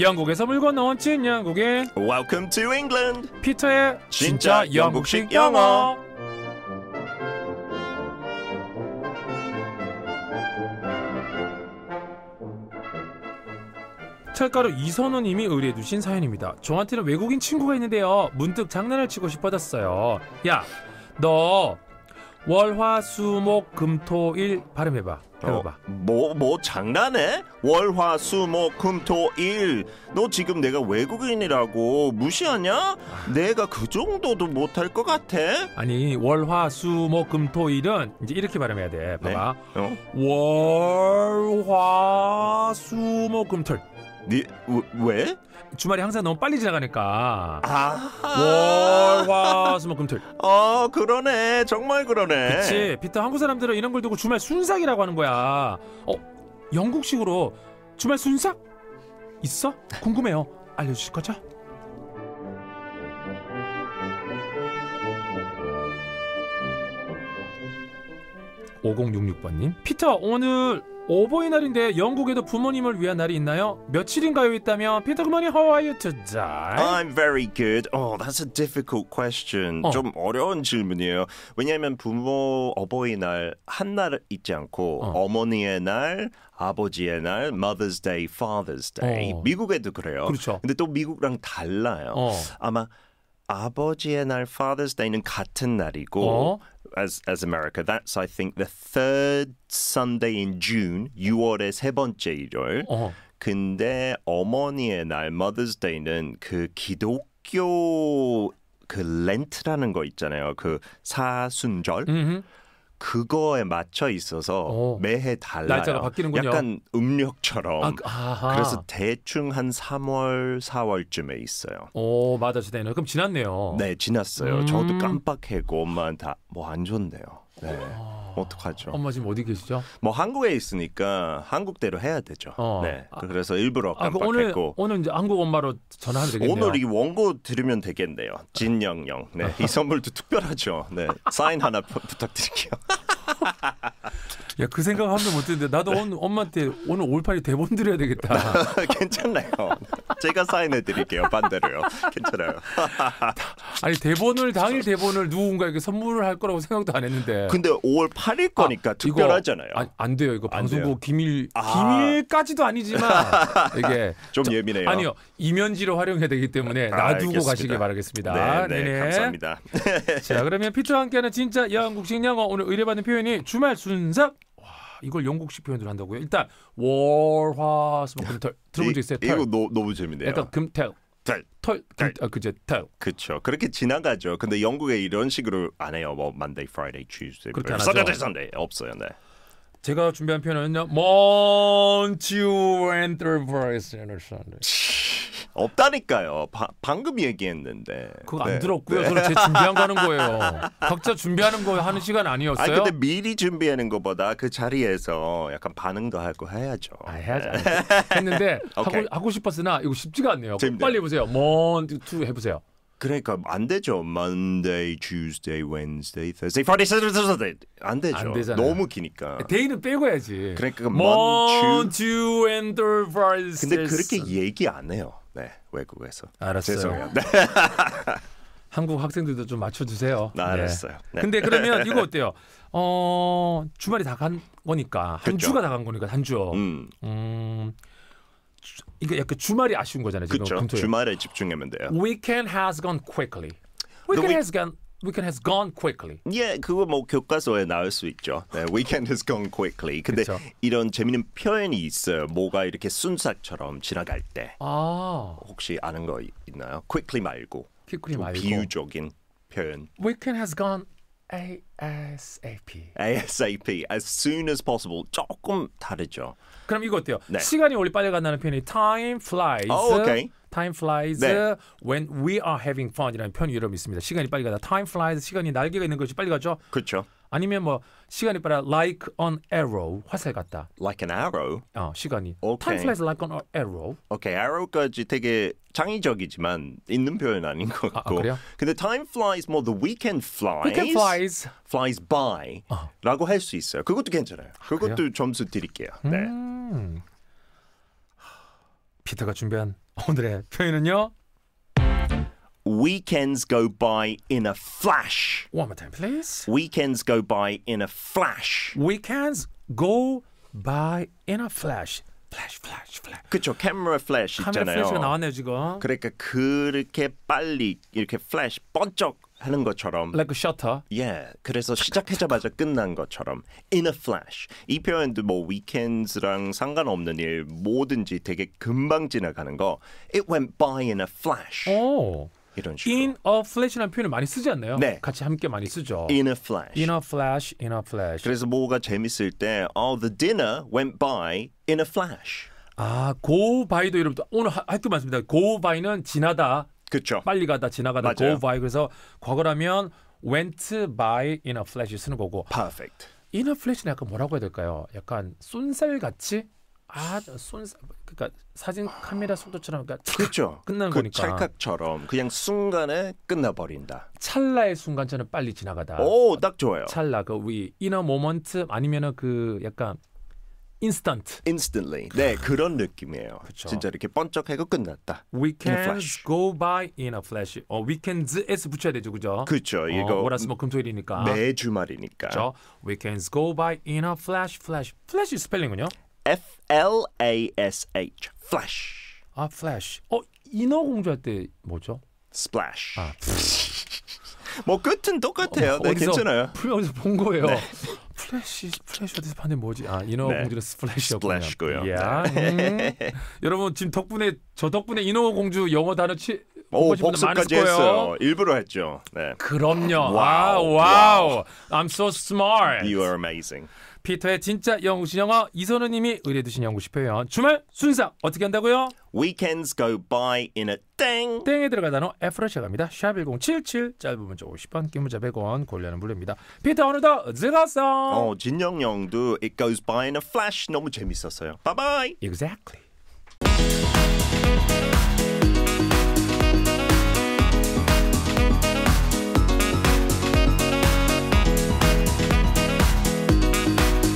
영국에서 물건 넣은 찐 영국의 Welcome to England. 피터의 진짜 영국식 영어. 철가루 이선우님이 의뢰해주신 사연입니다. 저한테는 외국인 친구가 있는데요. 문득 장난을 치고 싶어졌어요. 야, 너 월화수목금토일 발음해봐. 해봐. 뭐뭐 어, 뭐, 뭐 장난해? 월화수목금토일. 너 지금 내가 외국인이라고 무시하냐? 내가 그 정도도 못할 것 같아. 아니 월화수목금토일은 이제 이렇게 발음해야 돼. 봐봐. 네? 어? 월화수목금토일. 네 왜? 주말이 항상 너무 빨리 지나가니까. 아. 월화수목금틀어 그러네 정말 그러네. 그치 피터 한국 사람들은 이런 걸 두고 주말 순삭이라고 하는 거야. 어 영국식으로 주말 순삭 있어? 궁금해요. 알려주실 거죠? (5066번님) 피터 오늘 어버이날인데 영국에도 부모님을 위한 날이 있나요? 며칠인가요? 있다면 피터 그만이 How are you today? I'm very good. Oh, that's a difficult question. 어. 좀 어려운 질문이에요. 왜냐하면 부모 어버이날 한 날 있지 않고 어. 어머니의 날, 아버지의 날, Mother's Day, Father's Day. 어. 미국에도 그래요. 그렇죠. 근데 또 미국랑 달라요. 어. 아마 아버지의 날 Father's Day는 같은 날이고 어. as as America. That's I think the third Sunday in June. 6월의 세 번째 일요일. 어. 근데 어머니의 날 Mother's Day는 그 기독교 그 렌트라는 거 있잖아요. 그 사순절. 음흠. 그거에 맞춰 있어서 오. 어. 매해 달라요. 날짜가 바뀌는군요. 약간 음력처럼. 아, 그, 그래서 대충 한 3월, 4월쯤에 있어요. 오, 맞아 시대는 그럼 지났네요. 네, 지났어요. 음. 저도 깜빡했고 엄마한테 아, 뭐안 좋네요. 네. 오. 아. 어떡하죠? 엄마 지금 어디 계시죠? 뭐 한국에 있으니까 한국대로 해야 되죠. 어. 네. 아. 그 그래서 일부러 아, 깜빡했고 오늘 오늘 이제 한국 엄마로 전화하면 되겠네요. 오늘 이 원고 들으면 되겠네요. 진영영. 네. 이 선물도 특별하죠. 네. 사인 하나 부탁드릴게요. 야, 그 생각 하면 못했는데 나도 오늘 엄마한테 오늘 올팔이 대본 드려야 되겠다. 괜찮나요? 제가 사인해 드릴게요. 반대로요. 괜찮아요. 아니 대본을 당일 대본을 누군가에게 선물을 할 거라고 생각도 안 했는데. 근데 5월 8일 거니까 아, 특별하잖아요. 이거, 아, 안 돼요. 이거 방송국 기밀 아. 기밀까지도 아니지만 이게 좀 저, 예민해요. 아니요. 이면지로 활용해야 되기 때문에 아, 놔두고 알겠습니다. 가시길 바라겠습니다. 네, 네, 감사합니다. 자, 그러면 피터와 함께하는 진짜 여국식 영어 오늘 의뢰받은 표현이 시인이 주말 순삭 이걸 영국식 표현으로 한다고요? 일단 월화수목금털 들어본 적 있어요? 털. 이거 너, 너무 재밌네요. 일단 금털. 털. 털. 털. 아, 그제 털. 그렇죠. 그렇게 지나가죠. 근데 영국에 이런 식으로 안 해요. 뭐 Monday, Friday, Tuesday, 그렇게 뭐 안 하죠. s a t 없어요. 네. 제가 준비한 표현은요. Monday, Wednesday, Friday, s a t d a y Sunday. 없다니까요. 바, 방금 얘기했는데. 그거 네. 안 들었고요. 네. 저제 준비한 거는 거예요. 각자 준비하는 거 하는 시간 아니었어요? 아 아니, 근데 미리 준비하는 것보다 그 자리에서 약간 반응도 하고 해야죠. 아, 해야죠. 네. 했는데 하고, 하고, 싶었으나 이거 쉽지가 않네요. 빨리 해보세요. 먼투 해보세요. 그러니까 안 되죠. Monday, Tuesday, Wednesday, Thursday, Friday, Saturday, Sunday 안 되죠. 안 너무 기니까. 데이는 빼고 해야지. 그러니까 Monday, Tuesday, Friday. 근데 그렇게 얘기 안 해요. 네, 외국에서. 알았어요. 죄송해요. 네. 한국 학생들도 좀 맞춰주세요. 아, 네. 알았어요. 네. 근데 그러면 이거 어때요? 어 주말이 다 간 거니까 한 그쵸? 주가 다 간 거니까 한주 음. 음 이거 약간 주말이 아쉬운 거잖아요. 지금 그쵸? 금 주말에 집중하면 돼요. Weekend has gone quickly. Weekend we... has gone Weekend has gone quickly. 예, 그거 뭐 교과서에 나올 수 있죠. 네, weekend has gone quickly. 근데 그쵸? 이런 재밌는 표현이 있어요. 뭐가 이렇게 순삭처럼 지나갈 때. 아. 혹시 아는 거 있나요? quickly 말고. quickly 말고. 비유적인 표현. Weekend has gone ASAP. ASAP. As soon as possible. 조금 다르죠. 그럼 이거 어때요? 네. 시간이 원래 빨리 간다는 표현이 time flies. 오, oh, 오케이. Okay. Time flies 네. when we are having fun이라는 표현 유럽이 있습니다. 시간이 빨리 가다. Time flies 시간이 날개가 있는 것이 빨리 가죠. 그렇죠. 아니면 뭐 시간이 빨라 like an arrow 화살 같다. like an arrow. 어 시간이. Okay. time flies like an arrow. 오케이 okay, arrow까지 되게 창의적이지만 있는 표현 아닌 것 같고. 아, 아, 근데 time flies 뭐 the weekend flies. weekend flies. flies by라고 어. 할수 있어요. 그것도 괜찮아요. 그것도 아, 점수 드릴게요. 네. 음. 피터가 준비한 오늘의 표현은요. Weekends go by in a flash. One more time, please. Weekends go by in a flash. Weekends go by in a flash. Flash, flash, flash. 그쵸 캐머라 flash 있잖아요 카메라 flash가 나왔네요 지금 그러니까 그렇게 빨리 이렇게 flash 번쩍 하는 것처럼 like a shutter. 예. Yeah, 그래서 시작하자마자 끝난 것처럼 in a flash. 이 표현도 뭐 weekends랑 상관없는 일 뭐든지 되게 금방 지나가는 거. It went by in a flash. 오. 이런 식으로. in a flash라는 표현을 많이 쓰지 않나요? 네. 같이 함께 많이 쓰죠. in a flash. in a flash. in a flash. 그래서 뭐가 재밌을 때 oh the dinner went by in a flash. 아, go by도 여러분 오늘 하, 학교 말씀입니다. go by는 지나다 그렇죠. 빨리 가다 지나가다 맞아요. go by 그래서 과거라면 went by in a flash 쓰는 거고. perfect. in a flash는 약간 뭐라고 해야 될까요? 약간 쏜살 같이 아, 쏜 그러니까 사진 카메라 속도처럼 그러니까 그렇죠. 끝나는 그 거니까 찰칵처럼 그냥 순간에 끝나버린다. 찰나의 순간처럼 빨리 지나가다. 오, 딱 좋아요. 찰나 그 위, in a moment 아니면은 그 약간 인스턴트. Instantly. 네, 그런 느낌이에요. 그쵸. 진짜 이렇게 번쩍하고 끝났다. Weekends go by in a flash. 어, weekends s 붙여야 되죠, 그죠? 그렇죠. 이거 월화수목금토일이니까. 음, 매 주말이니까. 그렇 Weekends go by in a flash, flash. Flash 스펠링은요? F L A S H. Flash. 아, flash. 어, 인어공주 할때 뭐죠? Splash. 아. 뭐 끝은 똑같아요. 어, 네, 어디서, 괜찮아요. 분명 어본 거예요. 네. 스플래시 스플래시어디서 파는 뭐지? 아 인어공주는 스플래시였군요. 네. 스플래시고요. 야, 네. 음. 여러분 지금 덕분에 저 덕분에 인어공주 영어 단어 치 오, 복습까지 했어요. 일부러 했죠. 네. 그럼요. 와우, 아, 와우. 와우. I'm so smart. You are amazing. 피터의 진짜 영국신 영어 이선우님이 의뢰해주신 영국식 표현 주말 순삭 어떻게 한다고요? Weekends go by in a 땡 땡에 들어갈 단어 F로 시작합니다 샵 1077 짧은 문자 50원 긴 문자 100원 골려는 무료입니다 피터 오늘도 즐거웠어 어, 진영 형도 It goes by in a flash 너무 재밌었어요 바이바이 Exactly